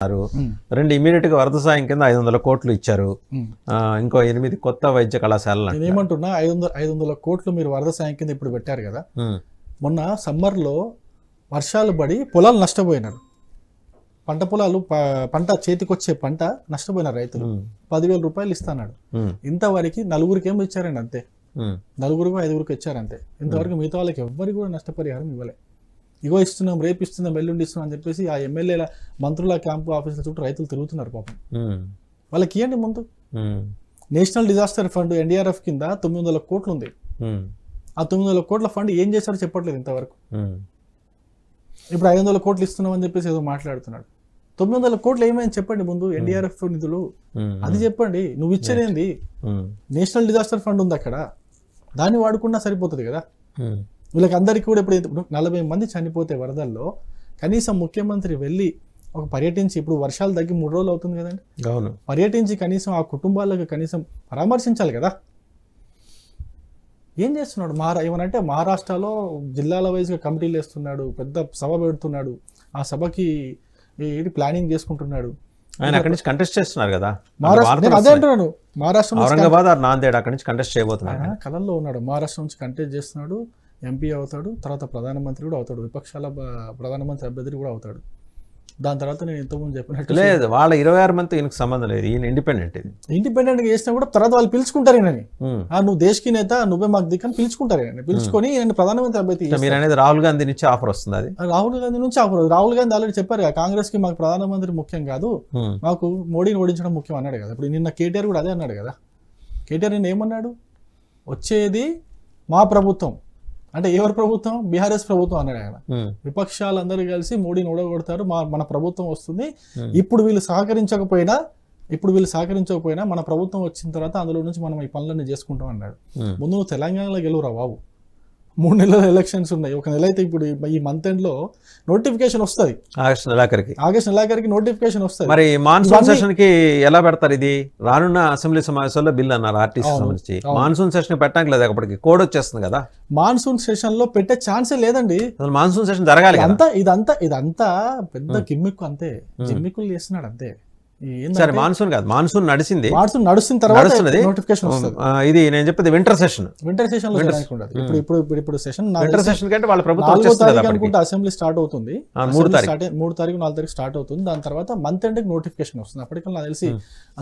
ఇస్తున్నారు రెండు గా వరద సాయం కింద ఐదు వందల కోట్లు ఇచ్చారు ఇంకో ఎనిమిది కొత్త వైద్య కళాశాలలు ఏమంటున్నా ఐదు వందల ఐదు వందల కోట్లు మీరు వరద సాయం కింద ఇప్పుడు పెట్టారు కదా మొన్న సమ్మర్ లో వర్షాలు పడి పొలాలు నష్టపోయినారు పంట పొలాలు పంట చేతికొచ్చే పంట నష్టపోయిన రైతులు పదివేల రూపాయలు ఇస్తాడు ఇంతవరకు నలుగురికి ఏమి ఇచ్చారండి అంతే నలుగురికి ఐదుగురికి ఇచ్చారంతే ఇంతవరకు మిగతా వాళ్ళకి ఎవ్వరికి కూడా నష్టపరిహారం ఇవ్వలేదు ఇగో ఇస్తున్నాం రేపు ఇస్తున్నాం ఎల్లుండి ఇస్తున్నాం అని చెప్పేసి ఆ ఎమ్మెల్యేల మంత్రుల క్యాంపు ఆఫీసుల చుట్టూ రైతులు తిరుగుతున్నారు పాపం వాళ్ళకి ఇవ్వండి ముందు నేషనల్ డిజాస్టర్ ఫండ్ ఎన్డీఆర్ఎఫ్ కింద తొమ్మిది వందల కోట్లు ఉంది ఆ తొమ్మిది వందల కోట్ల ఫండ్ ఏం చేశారో చెప్పట్లేదు ఇంతవరకు ఇప్పుడు ఐదు వందల కోట్లు ఇస్తున్నాం అని చెప్పేసి ఏదో మాట్లాడుతున్నాడు తొమ్మిది వందల కోట్లు ఏమైనా చెప్పండి ముందు ఎన్డీఆర్ఎఫ్ నిధులు అది చెప్పండి నువ్వు ఇచ్చేది నేషనల్ డిజాస్టర్ ఫండ్ ఉంది అక్కడ దాన్ని వాడుకున్నా సరిపోతుంది కదా వీళ్ళకి అందరికీ కూడా ఇప్పుడు ఇప్పుడు నలభై మంది చనిపోతే వరదల్లో కనీసం ముఖ్యమంత్రి వెళ్ళి ఒక పర్యటించి ఇప్పుడు వర్షాలు తగ్గి మూడు రోజులు అవుతుంది కదండి అవును పర్యటించి కనీసం ఆ కుటుంబాలకు కనీసం పరామర్శించాలి కదా ఏం చేస్తున్నాడు మహారా ఏమనంటే మహారాష్ట్రలో జిల్లాల వైజ్గా కమిటీలు వేస్తున్నాడు పెద్ద సభ పెడుతున్నాడు ఆ సభకి ఏది ప్లానింగ్ చేసుకుంటున్నాడు ఆయన అక్కడి నుంచి కంటెస్ట్ చేస్తున్నారు కదా మహారాష్ట్ర ఔరంగాబాద్ నాందేడ్ అక్కడి నుంచి కంటెస్ట్ చేయబోతున్నాడు కళల్లో ఉన్నాడు మహారాష్ట్ర నుంచి కంటెస్ట్ చేస్తున్నాడు ఎంపీ అవుతాడు తర్వాత ప్రధానమంత్రి కూడా అవుతాడు విపక్షాల ప్రధానమంత్రి అభ్యర్థి కూడా అవుతాడు దాని తర్వాత నేను ఇంతకుముందు చెప్పినట్టు లేదు వాళ్ళ ఇరవై ఆరు మంది ఈయనకు సంబంధం లేదు ఈయన ఇండిపెండెంట్ ఇది ఇండిపెండెంట్ చేసినా కూడా తర్వాత వాళ్ళు పిలుచుకుంటారు ఈయనని నువ్వు దేశకి నేత నువ్వే మాకు దిక్కని పిలుచుకుంటారు ఈయన పిలుచుకొని ఈయన ప్రధానమంత్రి అభ్యర్థి మీరు అనేది రాహుల్ గాంధీ నుంచి ఆఫర్ వస్తుంది అది రాహుల్ గాంధీ నుంచి ఆఫర్ రాహుల్ గాంధీ ఆల్రెడీ చెప్పారు కాంగ్రెస్ కి మాకు ప్రధానమంత్రి ముఖ్యం కాదు మాకు మోడీని ఓడించడం ముఖ్యం అన్నాడు కదా ఇప్పుడు నిన్న కేటీఆర్ కూడా అదే అన్నాడు కదా కేటీఆర్ నిన్న ఏమన్నాడు వచ్చేది మా ప్రభుత్వం అంటే ఎవరు ప్రభుత్వం బీఆర్ఎస్ ప్రభుత్వం అన్నాడు ఆయన విపక్షాలందరూ కలిసి మోడీని ఓడగొడతారు మా మన ప్రభుత్వం వస్తుంది ఇప్పుడు వీళ్ళు సహకరించకపోయినా ఇప్పుడు వీళ్ళు సహకరించకపోయినా మన ప్రభుత్వం వచ్చిన తర్వాత అందులో నుంచి మనం ఈ పనులన్నీ చేసుకుంటాం అన్నాడు ముందు నువ్వు తెలంగాణలో గెలువురా బాబు మూడు నెలల ఎలక్షన్స్ ఉన్నాయి ఒక నెల అయితే ఇప్పుడు ఈ మంత్ లో నోటిఫికేషన్ వస్తుంది ఆగస్ట్ నెలాఖరికి ఆగస్ట్ నెలాఖరికి నోటిఫికేషన్ వస్తుంది మరి మాన్సూన్ సెషన్ కి ఎలా పెడతారు ఇది రానున్న అసెంబ్లీ సమావేశాల్లో బిల్ అన్నారు ఆర్టీసీ సంబంధించి మాన్సూన్ సెషన్ పెట్టడానికి లేదు అప్పటికి కోడ్ వచ్చేస్తుంది కదా మాన్సూన్ సెషన్ లో పెట్టే ఛాన్సే లేదండి మాన్సూన్ సెషన్ జరగాలి అంతా ఇదంతా ఇదంతా పెద్ద కిమ్మిక్కు అంతే జిమ్మిక్కులు చేస్తున్నాడు అంతే సరే మాన్సూన్ కాదు మాన్సూన్ నడిచింది మాన్సూన్ నడుస్తున్న తర్వాత నోటిఫికేషన్ ఇది నేను చెప్పేది వింటర్ సెషన్ వింటర్ సెషన్ లో ఇప్పుడు ఇప్పుడు ఇప్పుడు సెషన్ వింటర్ సెషన్ కంటే వాళ్ళ ప్రభుత్వం అనుకుంటే అసెంబ్లీ స్టార్ట్ అవుతుంది మూడు తారీఖు మూడు తారీఖు నాలుగు తారీఖు స్టార్ట్ అవుతుంది దాని తర్వాత మంత్ ఎండ్ నోటిఫికేషన్ వస్తుంది అప్పటికల్ నాకు తెలిసి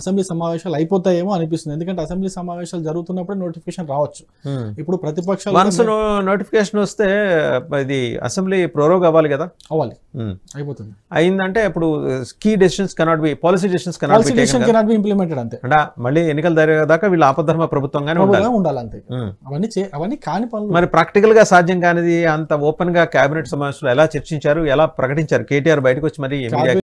అసెంబ్లీ hmm. సమావేశాలు అయిపోతాయేమో అనిపిస్తుంది ఎందుకంటే అసెంబ్లీ సమావేశాలు జరుగుతున్నప్పుడు నోటిఫికేషన్ రావచ్చు hmm. ఇప్పుడు ప్రతిపక్ష మాన్సూన్ నోటిఫికేషన్ వస్తే ఇది అసెంబ్లీ ప్రోరోగ్ అవ్వాలి కదా అవ్వాలి hmm. అయిపోతుంది అయిందంటే ఇప్పుడు key decisions cannot be policy considerations consideration cannot మళ్ళీ ఎన్నికల దాకా వీళ్ళు ఆపధర్మ ప్రభుత్వం ఉండాలి ఉండాలి అంతే అవన్నీ అవన్నీ కాని పనులు మరి ప్రాక్టికల్ గా సాధ్యం కానిది అంత ఓపెన్ గా కేబినెట్ సమావేశంలో ఎలా చర్చించారు ఎలా ప్రకటించారు కేటీఆర్ బయటకు వచ్చి మరి